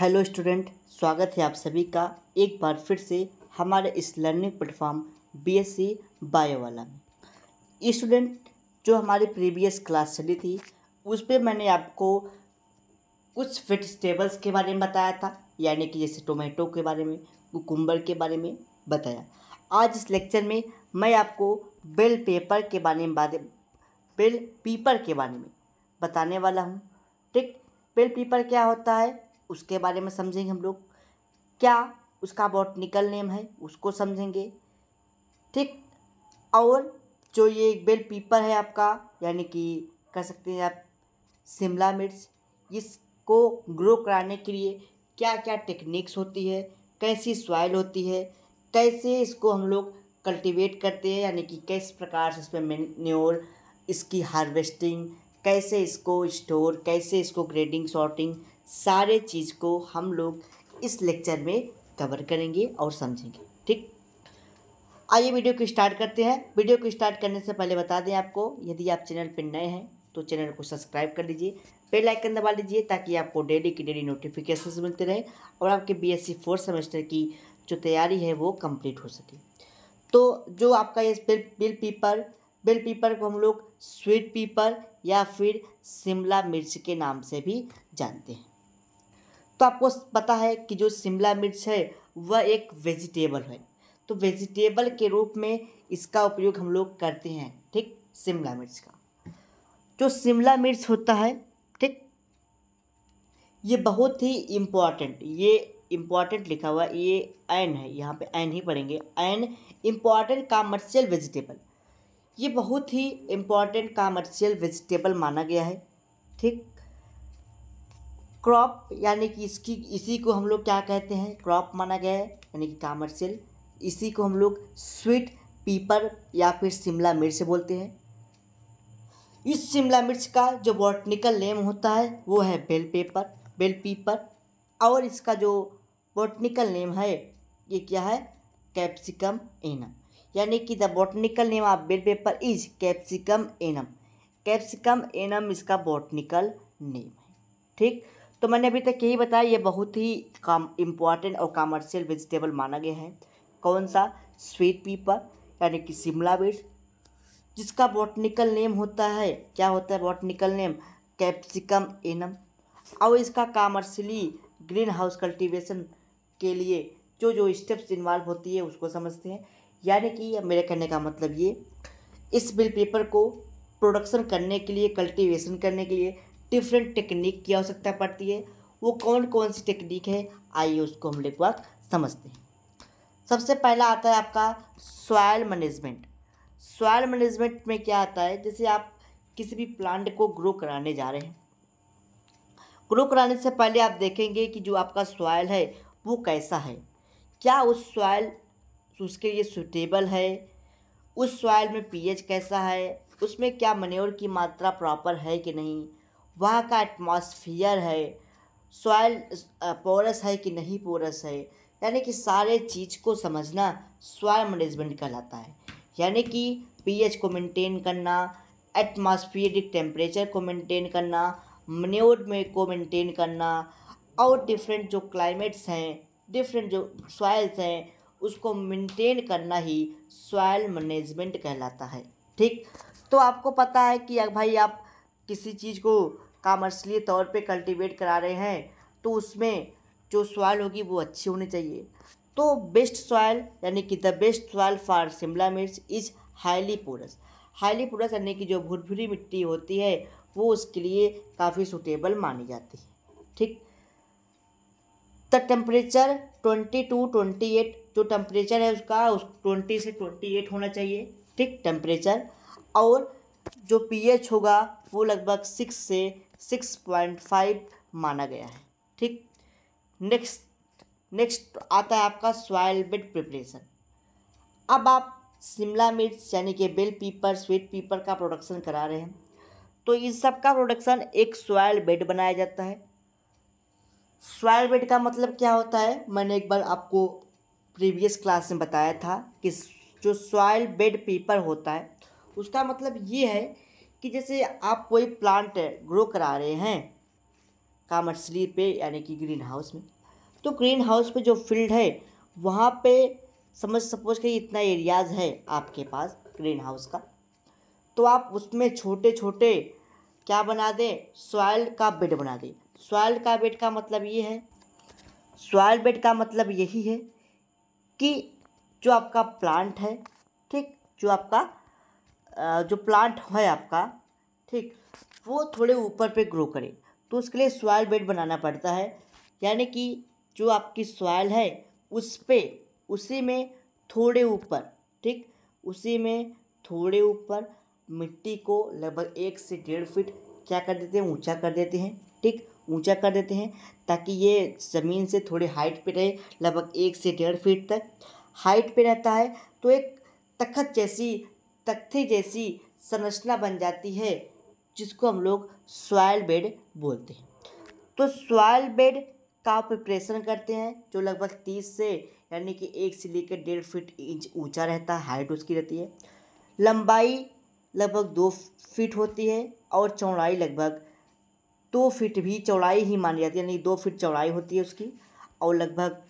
hello student स्वागत है आप सभी का एक बार फिर से हमारे इस लर्निंग प्लेटफॉर्म बीएससी बायो वाला में स्टूडेंट जो हमारी प्रीवियस क्लास चली थी उस पर मैंने आपको कुछ वेजिटेबल्स के बारे में बताया था यानी कि जैसे टोमेटो के बारे में कुकुम्बर के बारे में बताया आज इस लेक्चर में मैं आपको बेल पेपर के बारे में बारे बेल पीपर के बारे में बताने वाला हूँ ठीक बेल पीपर क्या होता है उसके बारे में समझेंगे हम लोग क्या उसका बॉटनिकल नेम है उसको समझेंगे ठीक और जो ये बेल पीपर है आपका यानी कि कह सकते हैं आप शिमला मिर्च इसको ग्रो कराने के लिए क्या क्या टेक्निक्स होती है कैसी सॉइल होती है कैसे इसको हम लोग कल्टीवेट करते हैं यानी कि किस प्रकार से इसमें मेन्योर इसकी हार्वेस्टिंग कैसे इसको स्टोर कैसे इसको ग्रेडिंग सॉर्टिंग सारे चीज़ को हम लोग इस लेक्चर में कवर करेंगे और समझेंगे ठीक आइए वीडियो को स्टार्ट करते हैं वीडियो को स्टार्ट करने से पहले बता दें आपको यदि आप चैनल पर नए हैं तो चैनल को सब्सक्राइब कर लीजिए बेल आइकन दबा लीजिए ताकि आपको डेली की डेली नोटिफिकेशन मिलते रहे और आपके बीएससी फोर्थ सेमेस्टर की जो तैयारी है वो कंप्लीट हो सके तो जो आपका ये बिल बिल पीपर बिल पीपर को हम लोग स्वीट पीपर या फिर शिमला मिर्च के नाम से भी जानते हैं तो आपको पता है कि जो शिमला मिर्च है वह एक वेजिटेबल है तो वेजिटेबल के रूप में इसका उपयोग हम लोग करते हैं ठीक शिमला मिर्च का जो शिमला मिर्च होता है ठीक ये बहुत ही इम्पॉर्टेंट ये इम्पॉर्टेंट लिखा हुआ ये एन है यहाँ पे एन ही पढ़ेंगे एन इम्पॉर्टेंट कामर्शियल वेजिटेबल ये बहुत ही इम्पॉर्टेंट कामर्शियल वेजिटेबल माना गया है ठीक क्रॉप यानी कि इसकी इसी को हम लोग क्या कहते हैं क्रॉप माना गया है यानी कि कामर्शियल इसी को हम लोग स्वीट पीपर या फिर शिमला मिर्च बोलते हैं इस शिमला मिर्च का जो बॉटनिकल नेम होता है वो है बेल पेपर बेल पीपर और इसका जो बॉटनिकल नेम है ये क्या है कैप्सिकम एनम यानी कि the botanical name of bell pepper is capsicum annuum capsicum annuum इसका बॉटनिकल नेम है ठीक तो मैंने अभी तक यही बताया ये बहुत ही काम इम्पॉर्टेंट और कॉमर्शियल वेजिटेबल माना गया है कौन सा स्वीट पीपर यानी कि शिमला मिर्च जिसका बॉटनिकल नेम होता है क्या होता है बॉटनिकल नेम कैप्सिकम एनम और इसका कॉमर्शली ग्रीन हाउस कल्टिवेशन के लिए जो जो स्टेप्स इन्वॉल्व होती है उसको समझते हैं यानी कि मेरे कहने का मतलब ये इस बिल पेपर को प्रोडक्शन करने के लिए कल्टीवेशन करने के लिए डिफरेंट टेक्निक की आवश्यकता पड़ती है वो कौन कौन सी टेक्निक है आइए उसको हम लगभग समझते हैं सबसे पहला आता है आपका सॉयल मैनेजमेंट सॉयल मैनेजमेंट में क्या आता है जैसे आप किसी भी प्लांट को ग्रो कराने जा रहे हैं ग्रो कराने से पहले आप देखेंगे कि जो आपका सॉयल है वो कैसा है क्या उस सॉयल उसके लिए सुटेबल है उस सॉयल में पीएच कैसा है उसमें क्या मन्योर की मात्रा प्रॉपर है कि नहीं वहाँ का एटमॉस्फियर है सॉयल पोरस है कि नहीं पोरस है यानी कि सारे चीज़ को समझना सॉयल मैनेजमेंट कहलाता है यानी कि पीएच को मेंटेन करना एटमॉस्फेरिक टेम्परेचर को मेंटेन करना मन्योर में को मेंटेन करना और डिफरेंट जो क्लाइमेट्स हैं डिफरेंट जो सॉयल्स हैं उसको मेंटेन करना ही सॉयल मैनेजमेंट कहलाता है ठीक तो आपको पता है कि भाई आप किसी चीज़ को कामर्शली तौर पे कल्टीवेट करा रहे हैं तो उसमें जो सॉयल होगी वो अच्छी होनी चाहिए तो बेस्ट सॉयल यानी कि the best soil for Shimla mirch is highly porous highly porous यानी कि जो भुरभुरी मिट्टी होती है वो उसके लिए काफ़ी सुटेबल मानी जाती है ठीक the temperature twenty two twenty eight जो टेम्परेचर है उसका उस ट्वेंटी से ट्वेंटी एट होना चाहिए ठीक टेम्परेचर और जो पीएच होगा वो लगभग सिक्स से सिक्स पॉइंट फाइव माना गया है ठीक नेक्स्ट नेक्स्ट आता है आपका सॉयल बेड प्रिपरेशन अब आप शिमला मिर्च यानी कि बेल पीपर स्वीट पीपर का प्रोडक्शन करा रहे हैं तो इन सब का प्रोडक्शन एक सॉयल बेड बनाया जाता है सॉयल बेड का मतलब क्या होता है मैंने एक बार आपको प्रीवियस क्लास में बताया था कि जो सॉयल बेड पेपर होता है उसका मतलब ये है कि जैसे आप कोई प्लांट ग्रो करा रहे हैं कामर्शली पे यानी कि ग्रीन हाउस में तो ग्रीन हाउस पे जो फील्ड है वहाँ पे समझ सपोज कि इतना एरियाज़ है आपके पास ग्रीन हाउस का तो आप उसमें छोटे छोटे क्या बना दें सॉयल का बेड बना दें सॉयल का बेड का मतलब ये है सॉयल बेड का मतलब यही है कि जो आपका प्लांट है ठीक जो आपका जो प्लांट है आपका ठीक वो थोड़े ऊपर पे ग्रो करे तो उसके लिए सॉयल बेड बनाना पड़ता है यानी कि जो आपकी सॉयल है उस पर उसी में थोड़े ऊपर ठीक उसी में थोड़े ऊपर मिट्टी को लगभग एक से डेढ़ फीट क्या कर देते हैं ऊंचा कर देते हैं ठीक ऊंचा कर देते हैं ताकि ये ज़मीन से थोड़ी हाइट पे रहे लगभग एक से डेढ़ फीट तक हाइट पे रहता है तो एक तखत जैसी तख्ते जैसी संरचना बन जाती है जिसको हम लोग सॉयल बेड बोलते हैं तो सॉयल बेड का प्रिपरेशन करते हैं जो लगभग तीस से यानी कि एक से लेकर डेढ़ फीट इंच ऊंचा रहता है हाइट उसकी रहती है लंबाई लगभग दो फीट होती है और चौड़ाई लगभग दो फीट भी चौड़ाई ही मानी जाती है यानी दो फीट चौड़ाई होती है उसकी और लगभग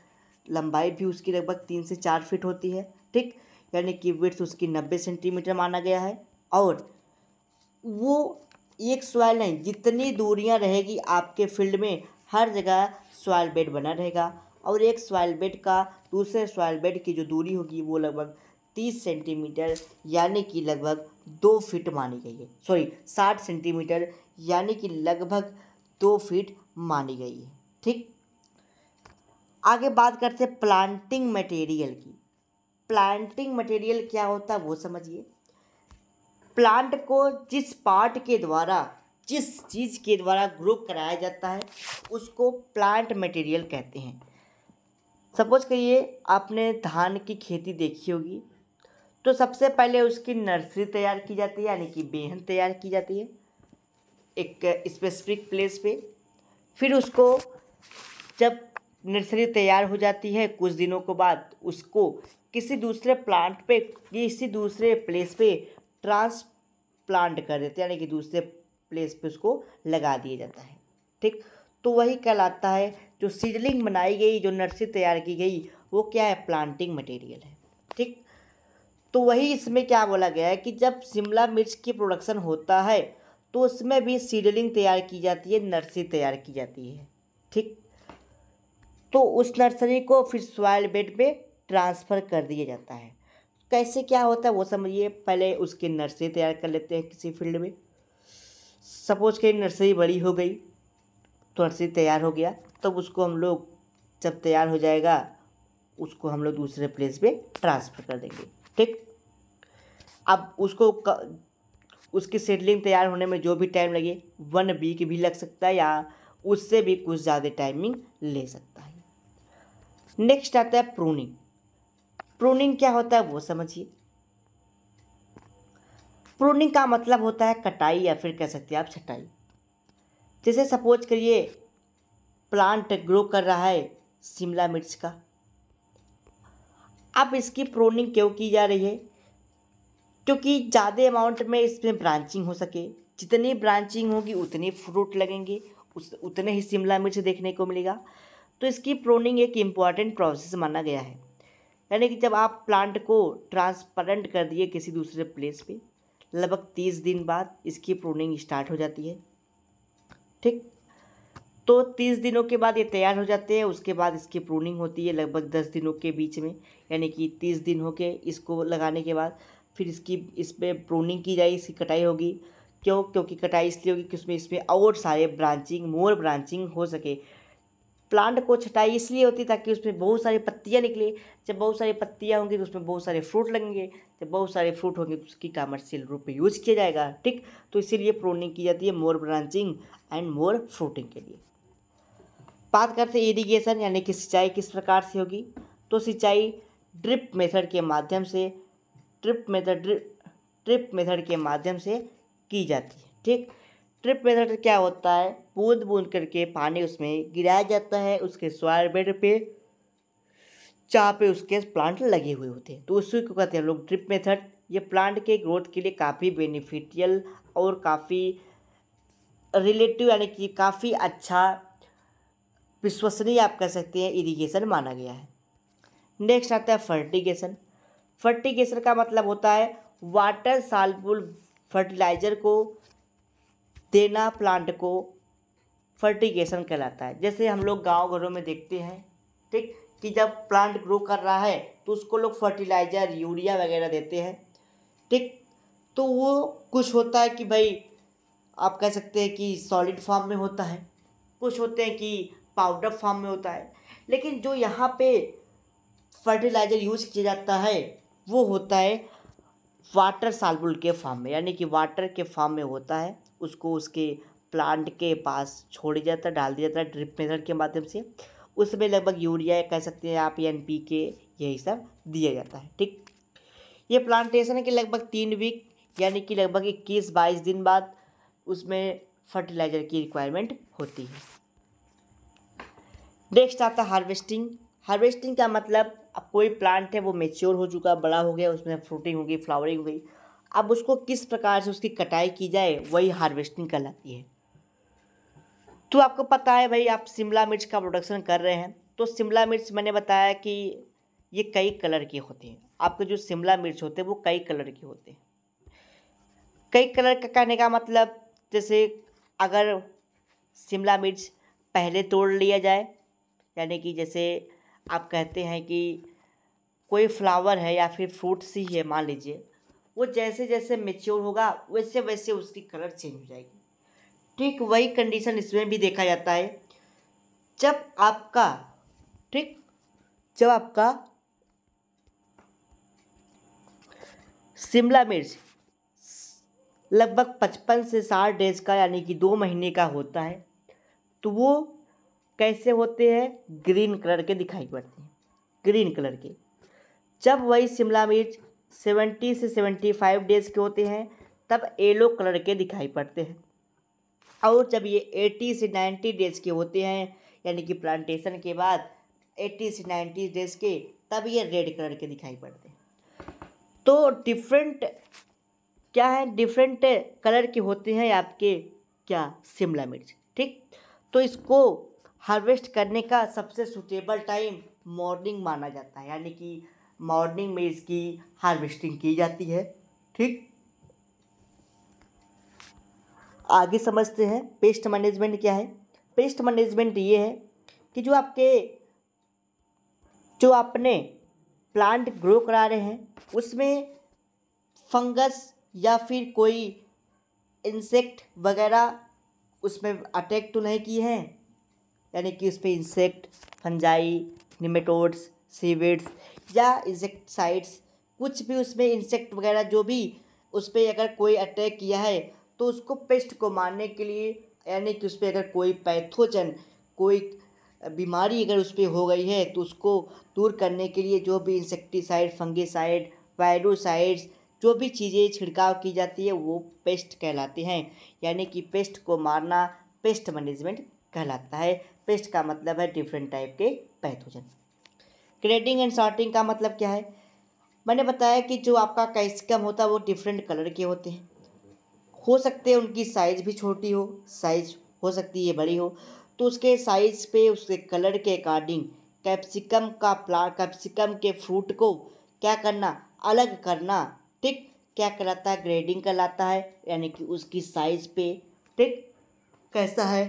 लंबाई भी उसकी लगभग तीन से चार फीट होती है ठीक यानी कि विर्थ उसकी नब्बे सेंटीमीटर माना गया है और वो एक सॉयल लाइन जितनी दूरियां रहेगी आपके फील्ड में हर जगह सॉयल बेड बना रहेगा और एक सॉयल बेड का दूसरे सॉयल बेड की जो दूरी होगी वो लगभग तीस सेंटीमीटर यानी कि लगभग दो फीट मानी गई है सॉरी साठ सेंटीमीटर यानी कि लगभग दो फीट मानी गई है ठीक आगे बात करते हैं प्लांटिंग मटेरियल की प्लांटिंग मटेरियल क्या होता है वो समझिए प्लांट को जिस पार्ट के द्वारा जिस चीज़ के द्वारा ग्रो कराया जाता है उसको प्लांट मटेरियल कहते हैं सपोज करिए आपने धान की खेती देखी होगी तो सबसे पहले उसकी नर्सरी तैयार की जाती है यानी कि बेहन तैयार की जाती है एक स्पेसिफिक प्लेस पे फिर उसको जब नर्सरी तैयार हो जाती है कुछ दिनों के बाद उसको किसी दूसरे प्लांट पे किसी दूसरे प्लेस पे ट्रांसप्लांट कर देते हैं यानी कि दूसरे प्लेस पे उसको लगा दिया जाता है ठीक तो वही कहलाता है जो सीडलिंग बनाई गई जो नर्सरी तैयार की गई वो क्या है प्लांटिंग मटेरियल है ठीक तो वही इसमें क्या बोला गया है कि जब शिमला मिर्च की प्रोडक्शन होता है तो उसमें भी सीडलिंग तैयार की जाती है नर्सरी तैयार की जाती है ठीक तो उस नर्सरी को फिर सॉयल बेड पे ट्रांसफ़र कर दिया जाता है कैसे क्या होता है वो समझिए पहले उसकी नर्सरी तैयार कर लेते हैं किसी फील्ड में सपोज के नर्सरी बड़ी हो गई तो नर्सरी तैयार हो गया तब तो उसको हम लोग जब तैयार हो जाएगा उसको हम लोग दूसरे प्लेस पे ट्रांसफ़र कर देंगे ठीक अब उसको क, उसकी सेटलिंग तैयार होने में जो भी टाइम लगे वन वीक भी लग सकता है या उससे भी कुछ ज़्यादा टाइमिंग ले सकता है नेक्स्ट आता है प्रूनिंग प्रूनिंग क्या होता है वो समझिए प्रूनिंग का मतलब होता है कटाई या फिर कह सकते हैं आप छटाई जैसे सपोज करिए प्लांट ग्रो कर रहा है शिमला मिर्च का अब इसकी प्रोनिंग क्यों की जा रही है क्योंकि ज़्यादा अमाउंट में इसमें ब्रांचिंग हो सके जितनी ब्रांचिंग होगी उतने फ्रूट लगेंगे उस उतने ही शिमला मिर्च देखने को मिलेगा तो इसकी प्रोनिंग एक इम्पॉर्टेंट प्रोसेस माना गया है यानी कि जब आप प्लांट को ट्रांसपेरेंट कर दिए किसी दूसरे प्लेस पे लगभग तीस दिन बाद इसकी प्रूनिंग स्टार्ट हो जाती है ठीक तो तीस दिनों के बाद ये तैयार हो जाते हैं उसके बाद इसकी प्रूनिंग होती है लगभग दस दिनों के बीच में यानी कि तीस दिन हो के इसको लगाने के बाद फिर इसकी इस पर प्रूनिंग की जाए इसकी कटाई होगी क्यों क्योंकि कटाई इसलिए होगी कि उसमें इसमें और सारे ब्रांचिंग मोर ब्रांचिंग हो सके प्लांट को छटाई इसलिए होती है ताकि उसमें बहुत सारी पत्तियाँ निकले जब बहुत सारी पत्तियाँ होंगी तो उसमें बहुत सारे फ्रूट लगेंगे जब बहुत सारे फ्रूट होंगे तो उसकी कमर्शियल रूप में यूज किया जाएगा ठीक तो इसीलिए प्रोनिंग की जाती है more branching and more fruiting के लिए बात करते हैं इरीगेशन यानी कि सिंचाई किस प्रकार से होगी तो सिंचाई ड्रिप मेथड के माध्यम से ड्रिप मेथड ड्रिप मेथड के माध्यम से की जाती है ठीक ट्रिप मेथड तो क्या होता है बूंद बूंद करके पानी उसमें गिराया जाता है उसके स्वायर बेड पे चाह पे उसके प्लांट लगे हुए होते हैं तो उसी को कहते हैं लोग ड्रिप मेथड ये प्लांट के ग्रोथ के लिए काफ़ी बेनिफिटियल और काफ़ी रिलेटिव यानी कि काफ़ी अच्छा विश्वसनीय आप कह सकते हैं इरिगेशन माना गया है नेक्स्ट आता है फर्टिगेशन फर्टिगेशन का मतलब होता है वाटर साल्बुल फर्टिलाइजर को तेना प्लांट को फर्टिगेशन कहलाता है जैसे हम लोग गाँव घरों में देखते हैं ठीक कि जब प्लांट ग्रो कर रहा है तो उसको लोग फर्टिलाइज़र यूरिया वगैरह देते हैं ठीक तो वो कुछ होता है कि भाई आप कह सकते हैं कि सॉलिड फॉर्म में होता है कुछ होते हैं कि पाउडर फॉर्म में होता है लेकिन जो यहाँ पे फर्टिलाइज़र यूज किया जाता है वो होता है वाटर साल्बुल के फॉर्म में यानी कि वाटर के फॉर्म में होता है उसको उसके प्लांट के पास छोड़ दिया जाता डाल दिया जाता है ड्रिप मेथड के माध्यम से उसमें लगभग यूरिया कह सकते हैं आप एन पी के यही सब दिया जाता है ठीक ये प्लांटेशन के लगभग तीन वीक यानी कि लगभग इक्कीस बाईस दिन बाद उसमें फर्टिलाइजर की रिक्वायरमेंट होती है नेक्स्ट आता है हार्वेस्टिंग हार्वेस्टिंग का मतलब अब कोई प्लांट है वो मेच्योर हो चुका बड़ा हो गया उसमें फ्रूटिंग होगी फ्लावरिंग हो गई अब उसको किस प्रकार से उसकी कटाई की जाए वही हार्वेस्टिंग कहलाती है तो आपको पता है भाई आप शिमला मिर्च का प्रोडक्शन कर रहे हैं तो शिमला मिर्च मैंने बताया कि ये कई कलर के होते हैं आपके जो शिमला मिर्च होते हैं वो कई कलर के होते हैं कई कलर का कहने का मतलब जैसे अगर शिमला मिर्च पहले तोड़ लिया जाए यानी कि जैसे आप कहते हैं कि कोई फ्लावर है या फिर फ्रूट्स ही है मान लीजिए वो जैसे जैसे मेच्योर होगा वैसे वैसे उसकी कलर चेंज हो जाएगी ठीक वही कंडीशन इसमें भी देखा जाता है जब आपका ठीक जब आपका शिमला मिर्च लगभग पचपन से साठ डेज का यानी कि दो महीने का होता है तो वो कैसे होते हैं ग्रीन कलर के दिखाई पड़ते हैं ग्रीन कलर के जब वही शिमला मिर्च सेवेंटी से सेवेंटी फाइव डेज़ के होते हैं तब येलो कलर के दिखाई पड़ते हैं और जब ये एटी से नाइन्टी डेज़ के होते हैं यानी कि प्लांटेशन के बाद एट्टी से नाइन्टी डेज़ के तब ये रेड कलर के दिखाई पड़ते हैं तो डिफरेंट क्या है डिफरेंट कलर के होते हैं आपके क्या शिमला मिर्च ठीक तो इसको हार्वेस्ट करने का सबसे सुटेबल टाइम मॉर्निंग माना जाता है यानी कि मॉर्निंग में इसकी हार्वेस्टिंग की जाती है ठीक आगे समझते हैं पेस्ट मैनेजमेंट क्या है पेस्ट मैनेजमेंट ये है कि जो आपके जो आपने प्लांट ग्रो करा रहे हैं उसमें फंगस या फिर कोई इंसेक्ट वगैरह उसमें अटैक तो नहीं किए हैं यानी कि उस पर इंसेक्ट फंजाई निमेटोड्स सीवेड्स या इंसेक्टसाइड्स कुछ भी उसमें इंसेक्ट वगैरह जो भी उस पर अगर कोई अटैक किया है तो उसको पेस्ट को मारने के लिए यानी कि उस पर अगर कोई पैथोजन कोई बीमारी अगर उस पर हो गई है तो उसको दूर करने के लिए जो भी इंसेक्टिसाइड फंगिसाइड वायरोसाइड्स जो भी चीज़ें छिड़काव की जाती है वो पेस्ट कहलाते हैं यानी कि पेस्ट को मारना पेस्ट मैनेजमेंट कहलाता है पेस्ट का मतलब है डिफरेंट टाइप के पैथोजन ग्रेडिंग एंड सॉर्टिंग का मतलब क्या है मैंने बताया कि जो आपका कैप्सिकम होता है वो डिफरेंट कलर के होते हैं हो सकते हैं उनकी साइज़ भी छोटी हो साइज़ हो सकती है बड़ी हो तो उसके साइज़ पे उसके कलर के अकॉर्डिंग कैप्सिकम का प्लांट कैप्सिकम के फ्रूट को क्या करना अलग करना ठीक क्या कराता है ग्रेडिंग कराता है यानी कि उसकी साइज़ पे ठीक कैसा है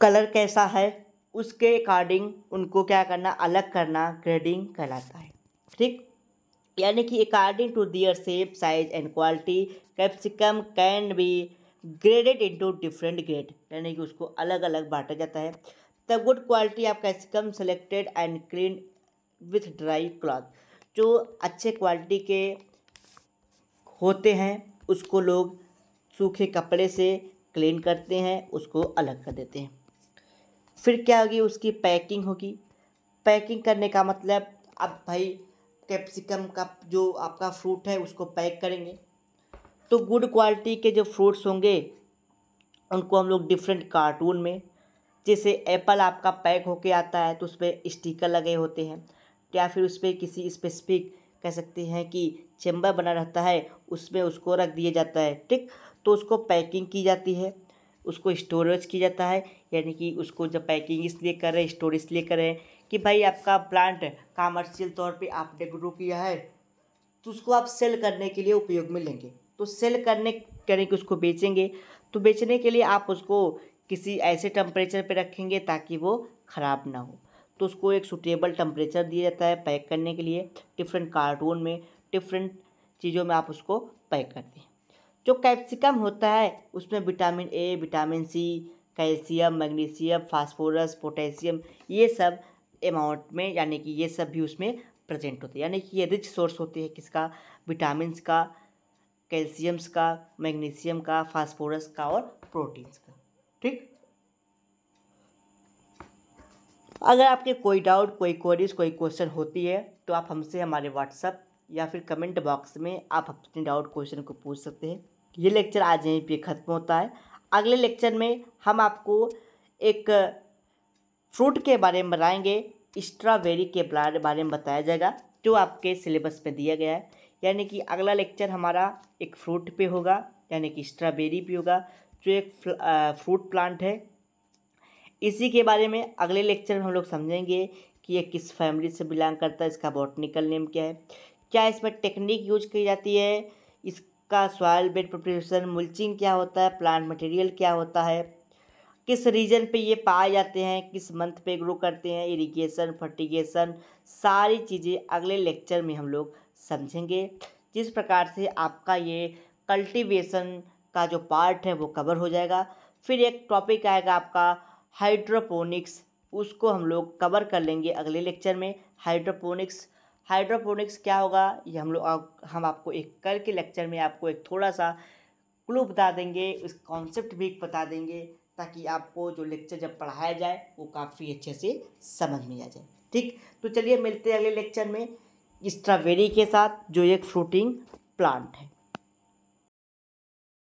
कलर कैसा है उसके अकॉर्डिंग उनको क्या करना अलग करना ग्रेडिंग कहलाता है ठीक यानी कि according to their shape size and quality capsicum can be graded into different grade यानी कि उसको अलग अलग बांटा जाता है the good quality of capsicum selected and clean with dry cloth जो अच्छे क्वालिटी के होते हैं उसको लोग सूखे कपड़े से क्लीन करते हैं उसको अलग कर देते हैं फिर क्या होगी उसकी पैकिंग होगी पैकिंग करने का मतलब अब भाई कैप्सिकम का जो आपका फ्रूट है उसको पैक करेंगे तो गुड क्वालिटी के जो फ्रूट्स होंगे उनको हम लोग डिफरेंट कार्टून में जैसे एप्पल आपका पैक होके आता है तो उस पर स्टिकर लगे होते हैं या फिर उस पर किसी स्पेसिफिक कह सकते हैं कि चेम्बर बना रहता है उसमें उसको रख दिया जाता है ठीक तो उसको पैकिंग की जाती है उसको स्टोरेज किया जाता है यानी कि उसको जब पैकिंग इसलिए कर रहे हैं स्टोर इसलिए कर रहे हैं कि भाई आपका प्लांट कामर्शियल तौर पे आपने ग्रो किया है तो उसको आप सेल करने के लिए उपयोग में लेंगे तो सेल करने करें कि उसको बेचेंगे तो बेचने के लिए आप उसको किसी ऐसे टेम्परेचर पर रखेंगे ताकि वो ख़राब ना हो तो उसको एक सुटेबल टम्परेचर दिया जाता है पैक करने के लिए डिफरेंट कार्टून में डिफरेंट चीज़ों में आप उसको पैक करते हैं जो कैप्सिकम होता है उसमें vitamin A vitamin C calcium magnesium phosphorus potassium ये सब अमाउंट में यानी कि ये सब भी उसमें प्रेजेंट होते हैं यानी कि ये रिच सोर्स होते हैं किसका विटामिन का कैल्शियम्स का मैग्नीशियम का फास्फोरस का और प्रोटीन्स का ठीक अगर आपके कोई डाउट कोई क्वेरीज कोई क्वेश्चन होती है तो आप हमसे हमारे व्हाट्सअप या फिर कमेंट बॉक्स में आप अपने डाउट क्वेश्चन को पूछ सकते हैं ये लेक्चर आज यहीं पे ख़त्म होता है अगले लेक्चर में हम आपको एक फ्रूट के बारे में बताएंगे स्ट्रॉबेरी के बारे में बताया जाएगा जो आपके सिलेबस में दिया गया है यानी कि अगला लेक्चर हमारा एक फ्रूट पे होगा यानी कि स्ट्रॉबेरी पे होगा जो एक फ्रूट प्लांट है इसी के बारे में अगले लेक्चर में हम लोग समझेंगे कि ये किस फैमिली से बिलोंग करता है इसका बॉटनिकल नेम क्या है क्या इसमें टेक्निक यूज की जाती है इस का सॉयल बेड प्रिपरेशन मुल्चिंग क्या होता है प्लांट मटेरियल क्या होता है किस रीजन पे ये पाए जाते हैं किस मंथ पे ग्रो करते हैं इरिगेशन फर्टिगेशन सारी चीज़ें अगले लेक्चर में हम लोग समझेंगे जिस प्रकार से आपका ये कल्टीवेशन का जो पार्ट है वो कवर हो जाएगा फिर एक टॉपिक आएगा आपका हाइड्रोपोनिक्स उसको हम लोग कवर कर लेंगे अगले लेक्चर में हाइड्रोपोनिक्स हाइड्रोपोनिक्स क्या होगा ये हम लोग हम आपको एक कल के लेक्चर में आपको एक थोड़ा सा क्लू बता देंगे उस कॉन्सेप्ट भी बता देंगे ताकि आपको जो लेक्चर जब पढ़ाया जाए वो काफ़ी अच्छे से समझ में आ जाए ठीक तो चलिए मिलते हैं अगले लेक्चर में स्ट्रॉबेरी के साथ जो एक फ्रूटिंग प्लांट है